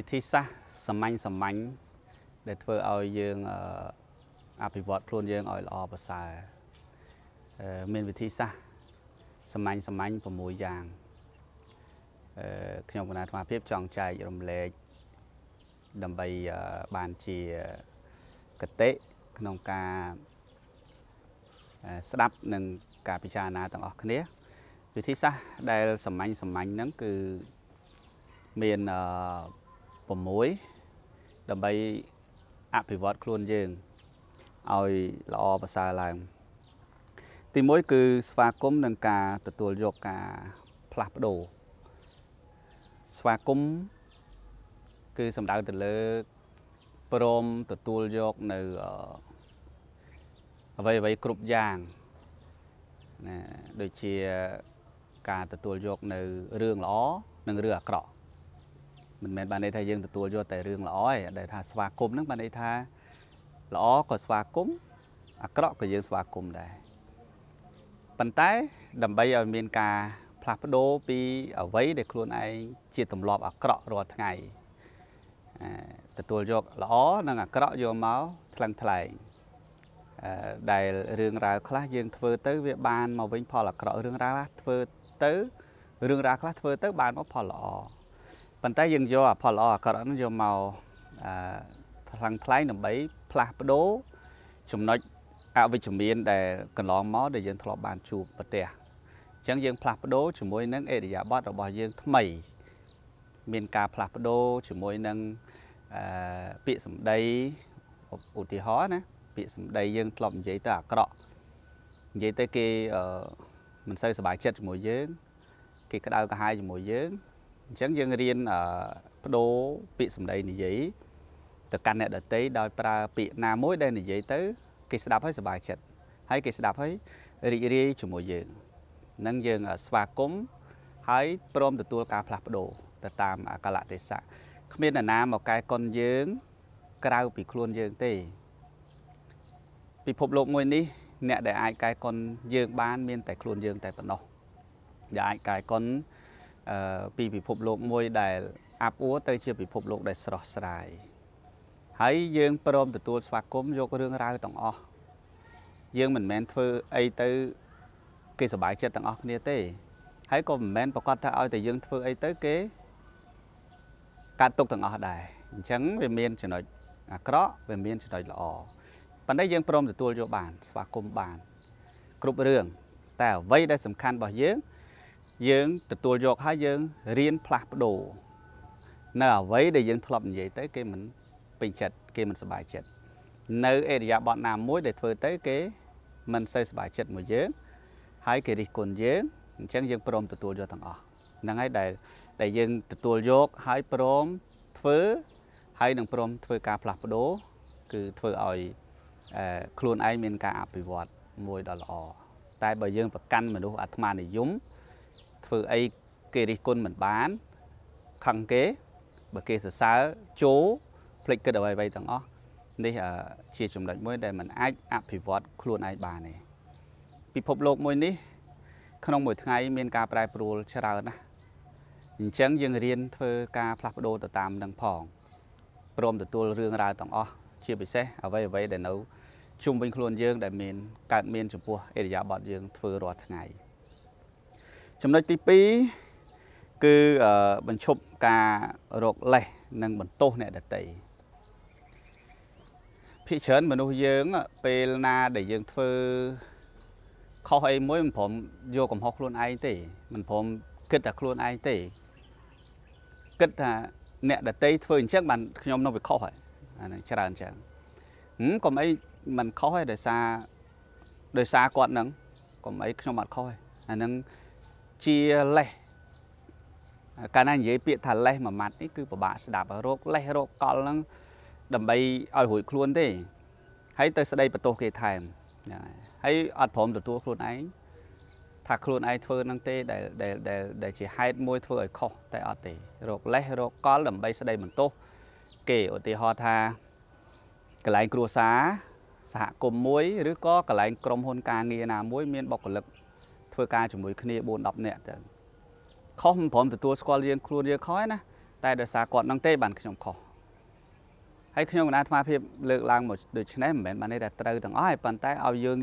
វិធីសាស្ត្រសាមញ្ញសាមញ្ញដែលធ្វើឲ្យយើងអភិវឌ្ឍខ្លួនយើងឲ្យល្អប្រសើរមានវិធីសាស្ត្រសាមញ្ញសាមញ្ញ6យ៉ាងខ្ញុំគណៈអាត្មាភាពចង់ចែករំលែកដើម្បីបានជាកតិក្នុងការស្ដាប់ និង ការពិចារណាទាំងអស់គ្នាវិធីសាស្ត្រដែលសាមញ្ញសាមញ្ញហ្នឹងគឺមានអឺ6ដើម្បីអភិវឌ្ឍខ្លួនយើងឲ្យល្អប្រសើរឡើង ទី1គឺស្វាគមន៍នឹងការទទួលយកការផ្លាស់ប្ដូរស្វាគមន៍គឺសំដៅទៅលើព្រមទទួលយកនៅអ្វីអ្វីគ្រប់យ៉ាងណាដូចជាការទទួលយកនៅរឿងល្អនិងរឿងអាក្រក់មិនមែនបានន័យថាយើងទទួលយកតែរឿងល្អទេដែលថាស្វាគមន៍ហ្នឹងបានន័យថាល្អក៏ស្វាគមន៍អាក្រក់ក៏យើងស្វាគមន៍ដែរប៉ុន្តែដើម្បីឲ្យមានការ ផ្លាស់ប្ដូរពី អ្វីដែលខ្លួនឯងជាទម្លាប់អាក្រក់រាល់ថ្ងៃ ទទួលយកល្អនិងអាក្រក់យកមកថ្លឹងថ្លែងដែលរឿងរ៉ាវខ្លះយើងធ្វើទៅវាបានមកវិញផលអាក្រក់រឿងរ៉ាវខ្លះធ្វើ ទៅរឿងរ៉ាវខ្លះធ្វើទៅបានមកផលល្អប៉ុន្តែយើងយកអាផលល្អអាក្រក់នោះយកមកអឺថ្លឹងថ្លែងដើម្បី ផ្លាស់ប្ដូរចំណុចអវិជ្ជមាន ដែលកន្លងមកដែលយើងធ្លាប់បានជួបប្រទះអញ្ចឹងយើងផ្លាស់ប្ដូរជាមួយនឹងអេរិយាបថរបស់យើងថ្មី មានការផ្លាស់ប្ដូរជាមួយនឹងអឺពាក្យសម្ដីឧទាហរណ៍ណាពាក្យសម្ដីយើងធ្លាប់និយាយទៅអាក្រក់និយាយទៅគេអឺមិនសូវសប្បាយចិត្តជាមួយយើងគេក្តៅក្រហាយជាមួយយើងអញ្ចឹងយើងរៀនបដូរពាក្យសម្ដីនិយាយទៅកាន់អ្នកដតីដោយប្រើពាក្យណាមួយដែលនិយាយទៅគេស្ដាប់ហើយសប្បាយចិត្តហើយគេស្ដាប់ហើយ រីករាយជាមួយយើងនឹងយើងស្វាគមន៍ហើយព្រមទទួលការផ្លាស់ប្ដូរទៅតាមកលៈទេសៈគ្មាននរណាមកកែកុនយើង ក្រៅពីខ្លួនយើងទេពិភពលោកមួយ នេះ អ្នកដែលអាចកែកុនយើងបាន មាន តែខ្លួនយើង តែប៉ុណ្ណោះដែលអាចកែកុនពីពិភពលោកមួយ ដែល អាប់អួរទៅ ជាពិភពលោកដែលស្រស់ស្រាយហើយយើងព្រមទទួលស្វាគមន៍យករឿងរ៉ាវទាំងអស់យើងមិនមែនធ្វើអីទៅគេសប្បាយចិត្តទាំងអស់គ្នាទេហើយក៏មិនមែនប្រកាសថាឲ្យតែយើងធ្វើអីទៅគេកាត់ទុកទាំងអស់ដែរអញ្ចឹងវាមានចំណុចអាក្រក់វាមានចំណុចល្អប៉ុន្តែយើងព្រមទទួលយកបានស្វាគមន៍បាន គ្រប់រឿងតែអ្វីដែលសំខាន់របស់យើងយើងទទួលយកហើយយើងរៀនផ្លាស់ប្ដូរនៅអ្វីដែលយើងធ្លាប់និយាយទៅ គេមិនពេញចិត្តគេមិនសប្បាយចិត្តនៅអេរិយាបថណាមួយ ដែលធ្វើទៅគេមិនសូវសប្បាយចិត្តមកយើង ហើយគេរិះគន់យើងអញ្ចឹងយើងព្រមទទួលយកទាំងអស់ហ្នឹងហើយដែលដែលយើងទទួលយកហើយព្រមធ្វើហើយនឹងព្រមធ្វើការផ្លាស់ប្ដូរគឺធ្វើឲ្យខ្លួនឯងមានការអភិវឌ្ឍមួយដ៏ល្អតែបើយើងប្រកាន់មនុស្សអាត្មានិយមធ្វើអីគេរិះគន់មិនបានខឹងគេបើគេសរសើរជោភ្លេចគិតអ្វីៗទាំងអស់នេះជាចំណុចមួយដែលមិនអាចអភិវឌ្ឍខ្លួនឯងបានទេពិភពលោកមួយនេះក្នុងមួយថ្ងៃមាន ការប្រែប្រួលច្រើនណាស់អញ្ចឹងយើងរៀន ធ្វើការផ្លាស់ប្ដូរទៅតាមនឹងផងព្រមទទួលរឿងរ៉ាវទាំងអស់ជាពិសេសអ្វីអ្វីដែលនៅជុំវិញខ្លួនយើងដែលមានកើតមានចំពោះអេរិយាបថយើងធ្វើរាល់ថ្ងៃ។ចំណុចទី2គឺបញ្ឈប់ការរកលេសនិងបន្ទោសអ្នកដតីភាគច្រើនមនុស្សយើងពេលណាដែលយើងធ្វើខុសអីមួយមិនព្រមយកកំហុសខ្លួនឯងទេមិនព្រមគិតតែខ្លួនឯងទេ គិតថាអ្នកដតីធ្វើអញ្ចឹងបានខ្ញុំនឹងវាខុសហើយអានឹងច្រើនអញ្ចឹងហឹមកុំអីមិនខុសទេដោយសារដោយសារគាត់នឹងកុំអីខ្ញុំអត់ខុសទេអានឹងជាលេសកាលណានិយាយពាក្យថាលេសមួយម៉ាត់នេះគឺពិបាកស្ដាប់រោគលេសរោគកលហ្នឹងដើម្បីឲ្យរួចខ្លួនទេ ហើយទៅស្ដីបន្ទោសគេថែមហ្នឹងហើយហើយអត់ព្រមទទួលខ្លួនឯងថាខ្លួនឯងធ្វើនឹងទេដែលដែលដែលដែលជាហេតុមួយធ្វើឲ្យខុសតែអត់ទេរោគលេសរោគកលដើម្បីស្ដីបន្ទោសគេឧទាហរណ៍ថាកន្លែងគ្រួសារសហគមន៍មួយឬក៏កន្លែងក្រុមហ៊ុនការងារណាមួយមានបុគ្គលិកធ្វើការជាមួយគ្នា4 10នាក់ទៅខុសមិនព្រមទទួលស្គាល់យើងខ្លួនយើងខុសណាតែដោយសារគាត់នឹងទេ បានខ្ញុំខុសហើយខ្ញុំកណ្ដាអាត្មាភាពលើកឡើងមកដូចនេះមិនមែនបាននេះតែត្រូវទាំងអស់ហើយប៉ុន្តែឲ្យយើង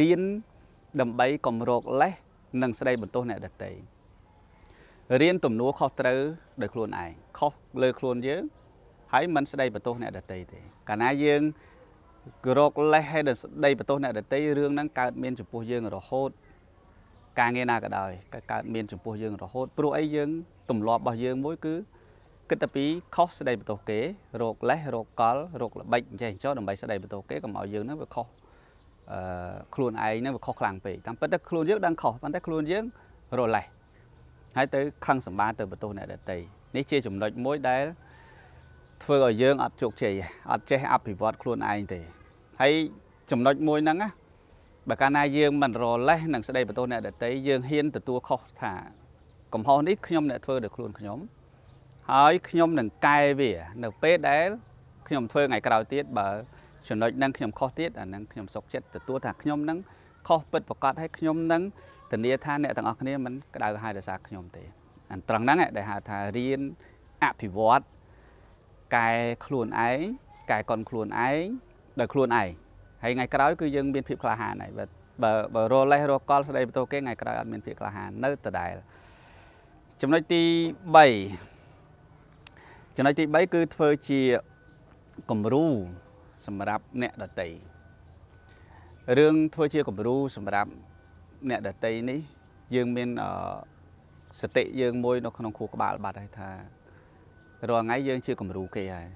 រៀនដើម្បីកំរោគលេសនិងស្ដីបន្ទោសអ្នកដទៃរៀនទំនួលខុសត្រូវដោយខ្លួនឯងខុសលើខ្លួនយើងហើយមិនស្ដីបន្ទោសអ្នកដទៃទេកាលណាយើងគោរពលេសហើយដល់ស្ដីបន្ទោសអ្នកដទៃរឿងហ្នឹងកើតមានចំពោះយើងរហូតការងារណាក៏ដោយកើតមានចំពោះយើងរហូតព្រោះអីយើងទម្លាប់របស់យើងមួយ គឺគិតតែពីខុសស្ដីបន្ទោសគេរោគលេះរោគកលរោគល្បិចអញ្ចឹងចោលដើម្បីស្ដីបន្ទោសគេកុំឲ្យយើងហ្នឹងវាខុសអឺខ្លួនឯងហ្នឹងវាខុសខ្លាំងពេកតាមពិតទៅខ្លួនយើងដឹងខុសប៉ុន្តែខ្លួនយើងរលេះហើយទៅខឹងសម្បាទៅបន្ទោសអ្នកដទៃនេះជាចំណុចមួយដែលធ្វើឲ្យយើងអត់ជោគជ័យអត់ចេះអភិវឌ្ឍខ្លួនឯងទេហើយចំណុចមួយហ្នឹងណាបើកាលណាយើងមិនរលេះនឹងស្ដីបន្ទោសអ្នកដតីយើងហ៊ានទទួលខុសថាកំហុសនេះខ្ញុំអ្នកធ្វើដោយខ្លួនខ្ញុំហើយខ្ញុំនឹងកែវា នៅពេលដែល ខ្ញុំធ្វើថ្ងៃក្រោយទៀតបើចំណុចហ្នឹងខ្ញុំខុសទៀតអាហ្នឹងខ្ញុំសុកចិត្តទទួលថាខ្ញុំនឹងខុសពិតប្រកបហើយខ្ញុំនឹងធានាថាអ្នកទាំងអស់គ្នាមិនក្តៅហើយដោយសារខ្ញុំទេអាត្រង់ហ្នឹងដែលហៅថារៀនអភិវឌ្ឍកែខ្លួនឯងកែកុនខ្លួនឯងដោយខ្លួនឯងហើយថ្ងៃក្រោយគឺយើងមានភាពក្លាហានហើយបើបើរលេះរកលស្ដីបន្ទោគេថ្ងៃក្រោយអត់មានភាពក្លាហាននៅដដែលចំណុចទី3ចំណុចទី3គឺធ្វើជាគំរូសម្រាប់អ្នកដតីរឿងធ្វើជាគំរូសម្រាប់អ្នកដតីនេះ យើងមានសតិយើងមួយនៅក្នុងខួរក្បាលបាត់ហើយថារាល់ថ្ងៃយើងជាគំរូគេហើយ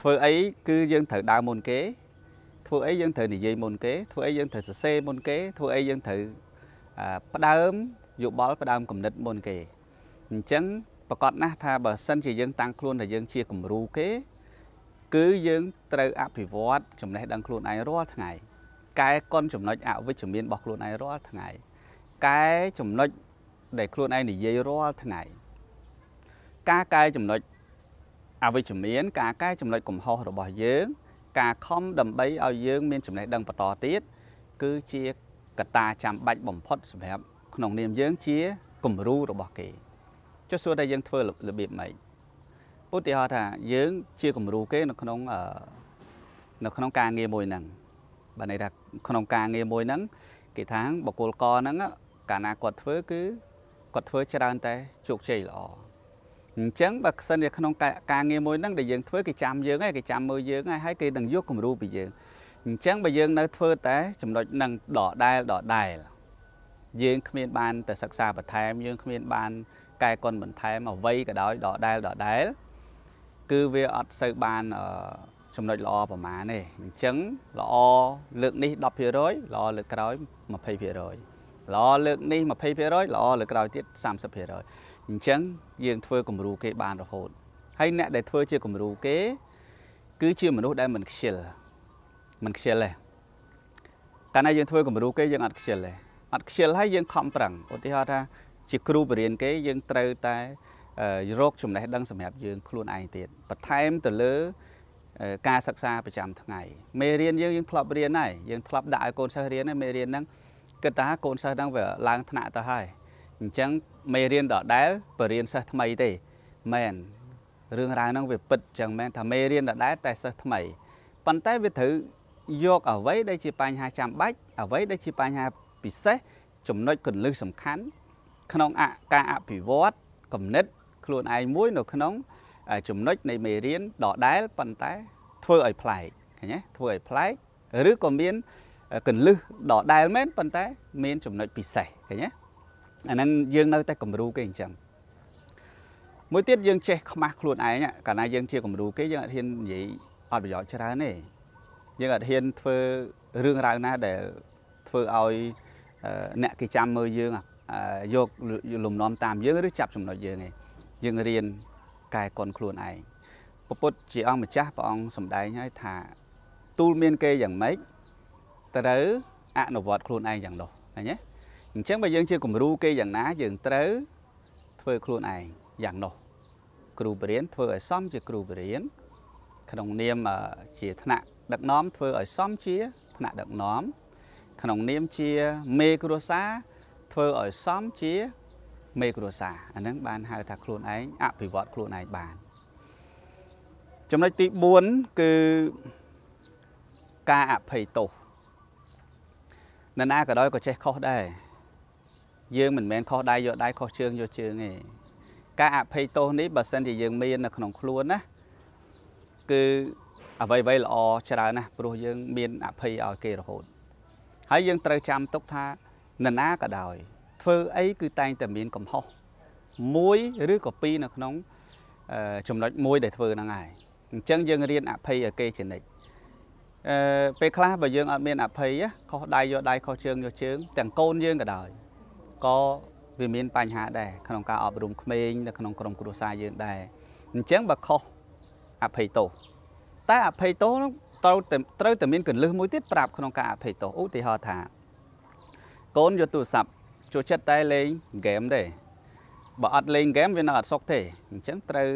ធ្វើអីគឺយើងត្រូវដើរមុនគេធ្វើអីយើងត្រូវនិយាយមុនគេ ធ្វើអីយើងត្រូវសរសេរមុនគេធ្វើអីយើងត្រូវផ្ដើមយោបល់ផ្ដើមគំនិតមុនគេអញ្ចឹងប្រកាសណាស់ថាបើសិនជាយើងតាំងខ្លួនថាយើងជាគំរូគេគឺយើងត្រូវអភិវឌ្ឍចំណេះដឹងខ្លួនឯងរាល់ថ្ងៃកែកុនចំណុចអវិជ្ជមានរបស់ខ្លួនឯងរាល់ថ្ងៃកែចំណុចដែលខ្លួនឯងនិយាយរាល់ថ្ងៃការកែចំណុចអវិជ្ជមាន ការកែចំណុចកំហុសរបស់យើងការខំដើម្បីឲ្យយើងមានចំណេះដឹងបន្តទៀតគឺជាកត្តាចាំបាច់បំផុតសម្រាប់ក្នុងនាមយើងជាគំរូរបស់គេចុះសួរថាយើងធ្វើរបៀបម៉េចឧទាហរណ៍ថាយើង ជាគំរូគេនៅក្នុងនៅក្នុងការងារមួយហ្នឹងបើន័យថាក្នុងការងារមួយហ្នឹងគេថាបុគ្គលកហ្នឹងកាលណាគាត់ធ្វើគឺគាត់ធ្វើច្រើនតែជោគជ័យល្អអញ្ចឹងបើសិនជាក្នុងការងារមួយហ្នឹងដែលយើងធ្វើគេចាំយើងហើយគេចាំមើលយើងហើយហើយគេនឹងយកគំរូពីយើងអញ្ចឹងបើយើងនៅធ្វើតែចំណុចនឹងដកដែលដកដែលយើងគ្មានបានទៅសិក្សាបន្ថែមយើងគ្មាន បានកែកុនបន្ថែមអ្វីក៏ដោយដកដែលដកដែលគឺវាអត់សូវបានចំណុចល្អប្រមាណទេអញ្ចឹងល្អលើកនេះ10%ល្អលើកក្រោយ20%ល្អលើកនេះ20%ល្អលើកក្រោយទៀត30%អអញ្ចឹងយើងធ្វើគំរូគេបានរហូតហើយអ្នកដែលធ្វើ ជាគំរូគេ គឺជាមនុស្សដែលមិនខ្ជិលមិនខ្ជិលទេកាលណាយើងធ្វើគំរូគេយើងអត់ខ្ជិលទេអត់ខ្ជិលហើយយើងខំប្រឹងឧទាហរណ៍ថា ជាគ្រូបរៀនគេ យើងត្រូវតែរកចំណេះដឹងសម្រាប់យើងខ្លួនឯងទៀតបន្ថែមទៅលើការសិក្សាប្រចាំថ្ងៃមេរៀនយើងយើងធ្លាប់រៀនហើយយើងធ្លាប់ដាក់ឲ្យកូនសិស្សរៀនហើយមេរៀនហ្នឹងគិតថាកូនសិស្សហ្នឹងវាឡើងថ្នាក់ទៅហើយអញ្ចឹងមេរៀនដដែលបរៀនសិស្សថ្មីទេមែនរឿងរ៉ាវហ្នឹងវាពិតចឹងមែនថាមេរៀនដដែលតែសិស្សថ្មីប៉ុន្តែវាត្រូវយកអ្វីដែលជាបញ្ហាចាំបាច់អ្វីដែលជាបញ្ហាពិសេសចំណុចកន្លឹះសំខាន់ក្នុងការអភិវឌ្ឍគំនិតខ្លួនឯងមួយនៅក្នុងចំណុចនៃមេរៀនដដែលប៉ុន្តែធ្វើឲ្យប្លែកឃើញទេធ្វើឲ្យប្លែកឬក៏មានកន្លឹះដដែលមែនប៉ុន្តែ មានចំណុចពិសេសឃើញទេអាហ្នឹងយើងនៅតែគំរូគេអញ្ចឹងមួយទៀតយើងចេះខ្មាស់ខ្លួនឯងកាលណាយើងជាគំរូគេយើងអត់ហ៊ាននិយាយអត់ប្រយោជន៍ច្រើនទេយើងអត់ហ៊ានធ្វើរឿងរ៉ាវណាដែលធ្វើឲ្យអ្នកគេចាំមើលយើងយកលំនាំតាមយើងឬចាប់ចំណុចយើងឯងយើងរៀនកែកុនខ្លួនឯងពពុទ្ធជាអង្គម្ចាស់ព្រះអង្គសម្ដែងឲ្យថាទូលមានគេយ៉ាងម៉េចត្រូវអនុវត្តខ្លួនឯងយ៉ាងនោះឃើញទេអញ្ចឹងបើយើងជាគំរូគេយ៉ាងណាយើងត្រូវធ្វើខ្លួនឯងយ៉ាងនោះគ្រូបរិញ្ញាធ្វើឲ្យសមជាគ្រូបរិញ្ញាក្នុងនាមជាឋានៈដឹកនាំធ្វើឲ្យសមជាឋានៈដឹកនាំក្នុងនាមជាមេគ្រួសារធ្វើឲ្យសមជាមេគ្រួសារអានឹងបានហៅថាខ្លួនឯងអភិវឌ្ឍខ្លួនឯងបានចំណុចទី4គឺការអភ័យទោសនរណាក៏ដោយក៏ចេះខុសដែរយើងមិនមែនខុសដៃយកដៃខុសជើងយកជើងទេការអភ័យទោសនេះបើសិនជាយើងមាននៅក្នុងខ្លួនណាគឺអ្វីអ្វីល្អច្រើនណាស់ព្រោះយើងមាន អភ័យឲ្យគេរហូតហើយយើងត្រូវចាំទុកថានរណាក៏ដោយធ្វើអីគឺតែងតែមានកំហុសមួយឬក៏ពីរនៅក្នុងចំណុចមួយដែលធ្វើហ្នឹងហើយអញ្ចឹងយើងរៀនអភ័យឲ្យគេជានិច្ចអឺពេលខ្លះបើយើងអត់មានអភ័យខុសដៃយកដៃខុសជើងយកជើង ទាំងកូនយើងក៏ដោយក៏វាមានបញ្ហាដែរក្នុងការអប់រំក្មេង នៅក្នុងក្រុមគ្រួសារយើងដែរអញ្ចឹងបើខុសអភ័យទោសតែអភ័យទោសនោះត្រូវត្រូវតែមានកលឹះមួយទៀតប្រាប់ក្នុងការអភ័យទោសឧទាហរណ៍ថាកូនយកទូរស័ព្ទចូលចិត្តតែលេងហ្គេមទេបើអត់លេងហ្គេមវានៅអត់សុខទេអញ្ចឹងត្រូវ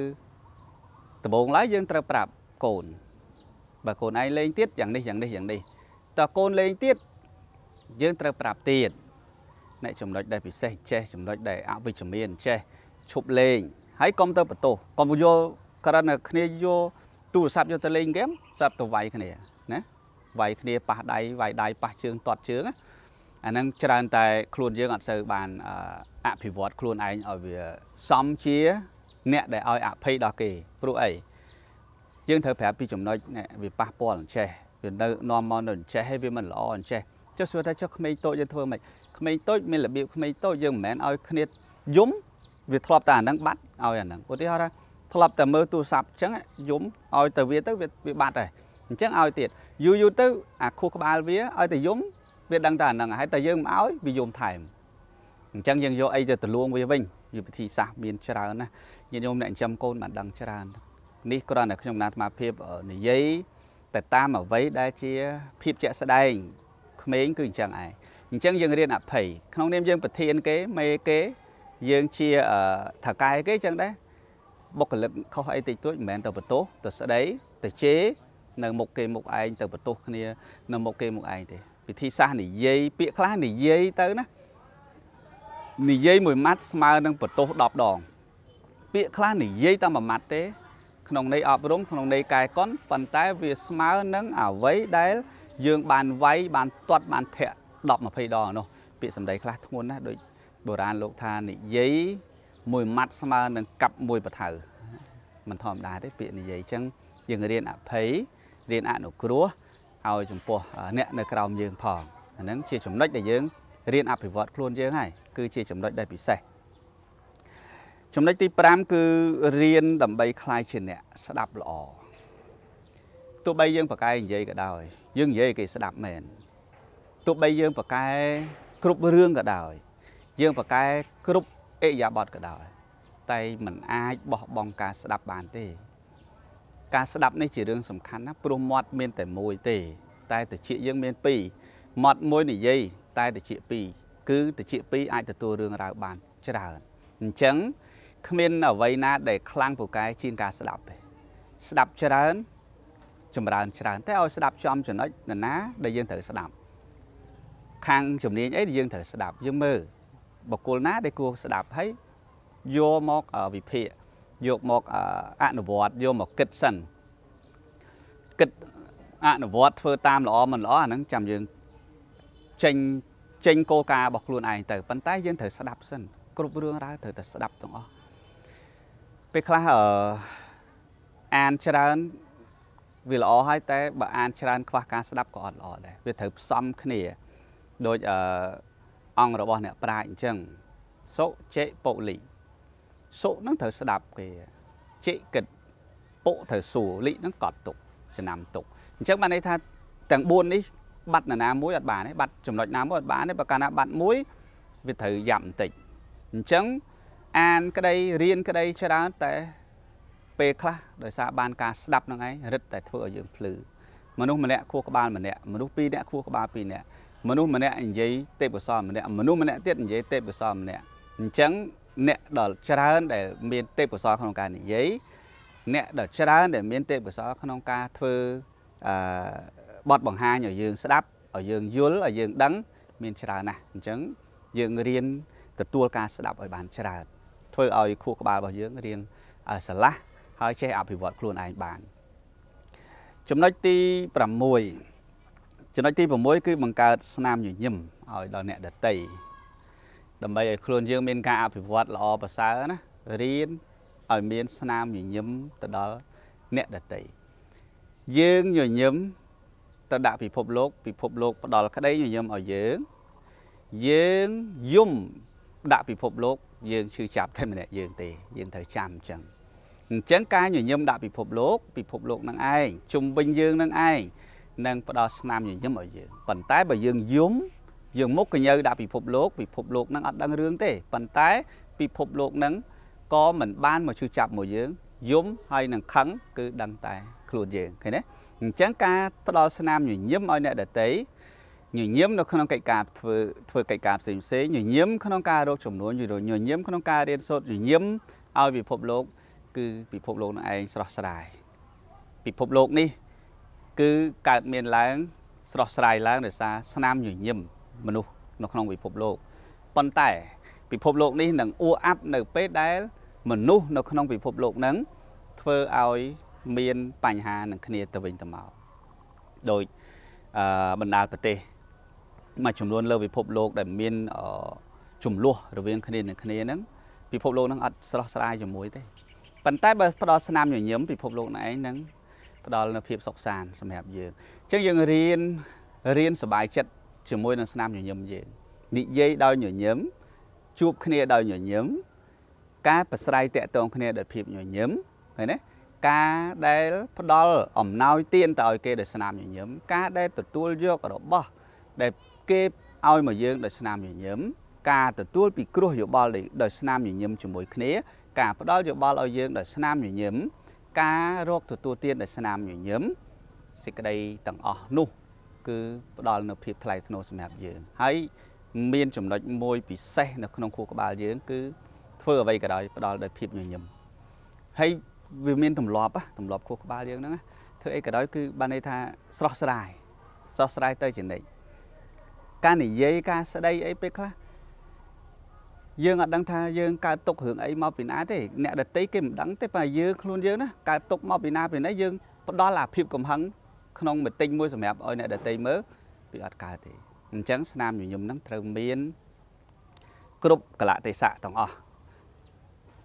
ដំបូងឡើយយើងត្រូវប្រាប់កូនបើកូនឯងលេងទៀតយ៉ាងនេះយ៉ាងនេះយ៉ាងនេះតើកូនលេងទៀតយើងត្រូវប្រាប់ទៀតអ្នកចំណុចដែលពិសេសចេះចំណុចដែលអវិជ្ជមានចេះឈប់លេងហើយកុំទៅបន្ទោសកុំយកករណីគ្នាយកទូរស័ព្ទយកទៅលេងហ្គេមសាប់ទៅវាយគ្នាណាវាយគ្នាប៉ះដៃវាយដៃប៉ះជើងតាត់ជើងអាហ្នឹងច្រើនតែខ្លួនយើងអត់សូវបានអភិវឌ្ឍខ្លួនឯងឲ្យវាសមជាអ្នកដែលឲ្យអភ័យដល់គេព្រោះអីយើងត្រូវប្រាប់ពីចំណុចវាប៉ះពាល់អញ្ចេះវានៅនាំមកនៅអញ្ចេះហើយវាមិនល្អអញ្ចេះចុះសួរថាចុះក្មេងតូចយើងធ្វើម៉េចក្មេងតូចមានរបៀបក្មេងតូចយើងមិនមែនឲ្យគ្នាយំវាធ្លាប់តែអាហ្នឹងបាត់ឲ្យអាហ្នឹងឧទាហរណ៍ថាធ្លាប់តែមើលទូរស័ព្ទអញ្ចឹងយំឲ្យទៅវាទៅវាបាត់ហើយអញ្ចឹងឲ្យទៀតយូរយូរទៅអាខួរក្បាលវាឲ្យតែយំវាដឹងតែអាហ្នឹងហើយតែយើងមិនឲ្យវាយំថែមអញ្ចឹងយើងយកអីទៅទលួងវាវិញយុទ្ធសាស្ត្រមានច្រើនណាស់ញាតិញោមអ្នកចិញ្ចឹមកូនបានដឹងច្រើននេះគ្រាន់តែខ្ញុំណាត់អាភិបនិយាយតែតាមអ្វីដែលជាភាពជាក់ស្ដែងក្មេងគឺអញ្ចឹងឯងអញ្ចឹងយើងរៀនអភ័យក្នុងនាមយើងប្រធាន គេមេគេយើងជាថកែគេអញ្ចឹងដែរបុគ្គលិកខុសអីតិចតួចមិនមែនទៅបន្ទោសទៅស្ដី ទៅជេរនៅមុខគេមុខឯងទៅបន្ទោសគ្នានៅមុខគេមុខឯងទេវិធីសាស្ត្រនិយាយពាក្យខ្លះនិយាយទៅណានិយាយមួយម៉ាត់ស្មើនឹងបន្ទោស10ដងពាក្យខ្លះនិយាយតែមួយម៉ាត់ទេ ក្នុងន័យអប់រំក្នុងន័យកែកុនប៉ុន្តែវាស្មើនឹងអ្វីដែលយើងបានវាយបានទាត់បានធាក់10 20ដងនោះពាក្យសម្ដីខ្លះធ្ងន់ណាស់ដូចបុរាណលោកថានិយាយមួយម៉ាត់ស្មើនឹងកាប់មួយបថៅមិនធម្មតាទេពាក្យនិយាយអញ្ចឹងយើងរៀនអភ័យរៀនអនុគ្រោះឲ្យចំពោះអ្នកនៅក្រោមយើងផងអាហ្នឹងជាចំណុចដែលយើងរៀនអភិវឌ្ឍខ្លួនយើងហើយគឺជាចំណុចដែលពិសេសចំណុចទី5គឺរៀនដើម្បីคลายជាអ្នកស្ដាប់ល្អទោះបីយើងប្រកែនិយាយក៏ដោយយើងនិយាយគេស្ដាប់មែនទោះបីយើងប្រកែគ្រប់រឿងក៏ដោយ យើងប្រកែគ្រប់អិយាបថក៏ដោយ តែมันអាចបោះបង់ការស្ដាប់បានទេការស្ដាប់នេះជារឿងសំខាន់ណាព្រោះមាត់មាន តែមួយទេ តែតិចយើងមានពីរមាត់មួយនិយាយតែតិចពីរគឺតិចពីរអាចទទួលរឿងរ៉ាវបានច្រើនអញ្ចឹងគ្មាន អ្វីណា ដែលខ្លាំងពូកែជាងការស្ដាប់ទេស្ដាប់ច្រើនចម្រើនច្រើនតែឲ្យស្ដាប់ចំចំណុចណាដែលយើងត្រូវស្ដាប់ខាងជំនាញអីដែលយើងត្រូវស្ដាប់យើងមើលបុគ្គលណាដែលគួរស្ដាប់ហើយយកមកវិភាគយកមកអនុវត្តយកមកគិតសិនគិតអនុវត្តធ្វើតាមល្អមិនល្អអាហ្នឹងចាំយើងចេញចេញគោលការណ៍របស់ខ្លួនឯងទៅប៉ុន្តែយើងត្រូវស្ដាប់សិនគ្រប់រឿងរ៉ាវត្រូវតែស្ដាប់ទាំងអស់ពេលខ្លះអានច្រើនវាល្អហើយតែបើអានច្រើនខ្វះការស្ដាប់ក៏អត់ល្អដែរវាត្រូវផ្សំគ្នាដោយអអង្គរបស់អ្នកប្រាជ្ញអញ្ចឹងសុចេពុលីសុនឹងត្រូវស្ដាប់គេចេគិតពុត្រូវសួរលីនឹងកត់ទុកចំណាំទុកអញ្ចឹងបានន័យថាទាំង4នេះ បាត់ណាមួយអត់បានទេបាត់ចំណុចណាមួយអត់បានទេបើកាលណាបាត់មួយវាត្រូវយ៉ាប់បន្តិចអញ្ចឹងអានក្តីរៀនក្តីច្រើនតែពេលខ្លះដោយសារបានការស្ដាប់នឹងឯងរឹតតែធ្វើឲ្យយើងភ្លឺមនុស្សម្នាក់ខួរក្បាលម្នាក់មនុស្សពីរនាក់ខួរក្បាលពីរនាក់មនុស្សម្នាក់និយាយទេពកោសលម្នាក់មនុស្សម្នាក់ទៀតនិយាយទេពកោសលម្នាក់អញ្ចឹងអ្នកដល់ច្រើនដែលមានទេពកោសលក្នុងការនិយាយអ្នកដែលច្រើន ដែលមានទេពកោសលក្នុងការធ្វើអឺបទបង្ហាញឲ្យយើងស្ដាប់ឲ្យយើងយល់ឲ្យយើងដឹងមានច្រើនណាស់អញ្ចឹងយើងរៀនទទួលការស្ដាប់ឲ្យបាន ច្រើនធ្វើឲ្យខួរក្បាលរបស់យើងរៀងស្រឡះហើយចេះអភិវឌ្ឍខ្លួនឯងបានចំណុចទី6ចំណុចទី6គឺបង្កើតស្នាមញញឹមឲ្យដល់អ្នកដតីដើម្បីឲ្យខ្លួនយើងមានការអភិវឌ្ឍល្អប្រសើរណារៀនឲ្យមាន ស្នាមញញឹមទៅដល់អ្នកដតីយើងញញឹមទៅដាក់ពិភពលោក ពិភពលោកផ្ដល់ក្តីញញឹមឲ្យយើងយើងយំដាក់ពិភពលោកយើងឈឺចាប់តែម្នាក់យើងទេយើងត្រូវចាំអញ្ចឹងអញ្ចឹងការញញឹមដាក់ពិភពលោកពិភពលោកនឹងឯងជំវិញយើងនឹងឯងនឹងផ្ដល់ស្នាមញញឹមឲ្យយើងប៉ុន្តែបើយើងយំយើងមុខកញើដាក់ពិភពលោកពិភពលោកនឹងអត់ដឹងរឿងទេប៉ុន្តែពិភពលោកនឹងក៏មិនបានមកឈឺចាប់មកយើងយំហើយនឹងខឹងគឺដឹងតែខ្លួនយើងឃើញទេអញ្ចឹងការផ្ដល់ស្នាមញញឹមឲ្យអ្នកដតីញញឹមនៅក្នុងកិច្ចការធ្វើធ្វើកិច្ចការផ្សេងផ្សេងញញឹមក្នុងការរកចំនួនញញឹមក្នុងការរៀនសូត្រញញឹមឲ្យពិភពលោកគឺពិភពលោកនឹងឯងស្រស់ស្រាយពិភពលោកនេះគឺកើតមានឡើង ស្រស់ស្រាយឡើងដោយសារស្នាមញញឹមមនុស្សនៅក្នុងពិភពលោកប៉ុន្តែ ពិភពលោកនេះនឹងអួអាប់នៅពេលដែលមនុស្សនៅក្នុងពិភពលោកនឹងធ្វើឲ្យមានបញ្ហានឹងគ្នាទៅវិញទៅមកដោយអឺបណ្ដាប្រទេសមួយចំនួនលើពិភពលោកដែលមានចំនួនរវាងគ្នានឹងគ្នាហ្នឹងពិភពលោកហ្នឹងអត់ស្រស់ស្រាយជាមួយទេប៉ុន្តែបើផ្ដល់ស្នាមញញឹមពិភពលោកណែឯងហ្នឹងផ្ដល់នូវភាពសុខសាន្តសម្រាប់យើងអញ្ចឹងយើងរៀនរៀនសុបាយចិត្តជាមួយនឹងស្នាមញញឹមយើងនិយាយដោយញញឹមជួបគ្នាដោយញញឹមការប្រស្រ័យតាក់ទងគ្នាដោយភាពញញឹមឃើញទេការដែលផ្ដល់អំណោយទានទៅឲ្យគេដោយស្នាមញញឹមការដែលទទួលយករបស់ ដែលគេឲ្យមកយើងដោយស្នាមញញឹមការទទួល ពីគ្រោះយោបល់ដោយស្នាមញញឹមជាមួយគ្នាការផ្ដល់យោបល់ឲ្យយើងដោយស្នាមញញឹមការរកទទួលទានដោយស្នាមញញឹមសេចក្តីទាំងអស់នោះគឺផ្ដល់នូវភាពថ្លៃថ្នូរសម្រាប់យើងហើយមានចំណុចមួយ ពិសេសនៅក្នុងខួរក្បាលយើងគឺធ្វើអ្វីក៏ដោយផ្ដល់ដោយភាពញញឹមហើយវាមានទម្លាប់ទម្លាប់ខួរក្បាលយើងហ្នឹងធ្វើអីក៏ដោយគឺបានន័យថាស្រស់ស្រាយស្រស់ស្រាយទៅជានិច្ចការនិយាយការស្ដីអីពេលខ្លះយើងអត់ដឹងថាយើងកើតទុករឿងអីមកពីណាទេអ្នកដតីគេមិនដឹងទេបើយើងខ្លួនយើងណាកើតទុកមកពីណាពីណាយើងផ្ដល់អាភិបកំហឹងក្នុងមិតិញមួយសម្រាប់ឲ្យអ្នកដតីមើលវាអត់កើតទេអញ្ចឹងស្នាមញញឹមហ្នឹងត្រូវមានគ្រប់កលៈទេសៈទាំងអស់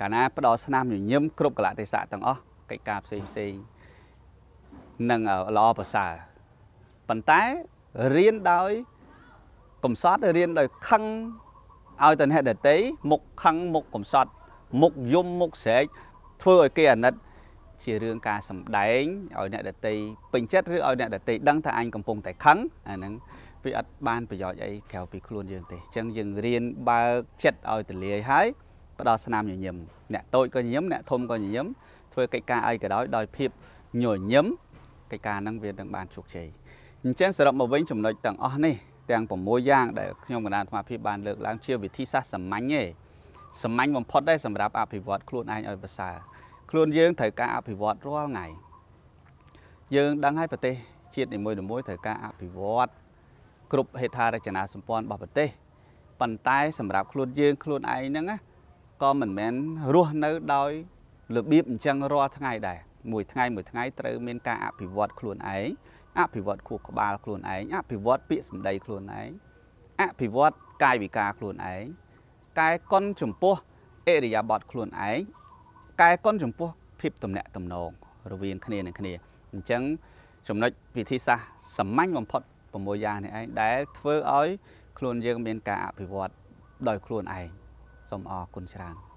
កាលណាផ្ដល់ស្នាមញញឹមគ្រប់កលៈទេសៈទាំងអស់កិច្ចការផ្សេងផ្សេងនឹងល្អប្រសើរប៉ុន្តែរៀនដោយកំសត់រៀនដោយខឹងឲ្យទៅអ្នកដតីមុខខឹងមុខកំសត់មុខយំមុខស្រែកធ្វើឲ្យគេអាណិតជារឿងការសម្ដែងឲ្យអ្នកដតីពេញចិត្តឬឲ្យអ្នកដតីដឹងថាអញកំពុងតែខឹងអាហ្នឹងវាអត់បានប្រយោជន៍អីក្រៅពីខ្លួនយើងទេអញ្ចឹងយើងរៀនបើកចិត្តឲ្យទលាយហើយផ្ដល់ស្នាមញញឹមអ្នកតូចក៏ញញឹមអ្នកធំក៏ញញឹមធ្វើកិច្ចការអីក៏ដោយដោយភាពញញឹមកិច្ចការហ្នឹងវានឹងបានជោគជ័យអញ្ចឹងសរុបមកវិញចំណុចទាំងអស់នេះទាំង6យ៉ាងដែលខ្ញុំកណ្ដាលអាត្មាភាពបាន លើកឡើងជាវិធីសាស្ត្រសាមញ្ញទេសាមញ្ញបំផុតដែរសម្រាប់អភិវឌ្ឍខ្លួនឯងឲ្យប្រសើរខ្លួនយើងត្រូវការអភិវឌ្ឍរាល់ថ្ងៃយើងដឹងហើយប្រទេស ជាតិនីមួយៗត្រូវការអភិវឌ្ឍគ្រប់ហេដ្ឋារចនាសម្ព័ន្ធរបស់ប្រទេសប៉ុន្តែសម្រាប់ខ្លួនយើងខ្លួនឯងហ្នឹងក៏មិនមែនរស់នៅដោយរបៀបអញ្ចឹងរាល់ថ្ងៃដែរមួយថ្ងៃមួយថ្ងៃត្រូវមានការអភិវឌ្ឍខ្លួនឯងអភិវឌ្ឍខួរក្បាលខ្លួនឯងអភិវឌ្ឍពាក្យសម្ដីខ្លួនឯងអភិវឌ្ឍកាយវិការខ្លួនឯងកែកុនចំពោះអេរិយាបថខ្លួនឯងកែកុនចំពោះភាពទំនាក់ទំនងរវាងគ្នានឹងគ្នាអញ្ចឹងចំណុចវិធីសាស្ត្រសាមញ្ញបំផុត6យ៉ាងនេះឯងដែលធ្វើឲ្យខ្លួនយើងមានការអភិវឌ្ឍដោយខ្លួនឯងសូមអរគុណច្រើន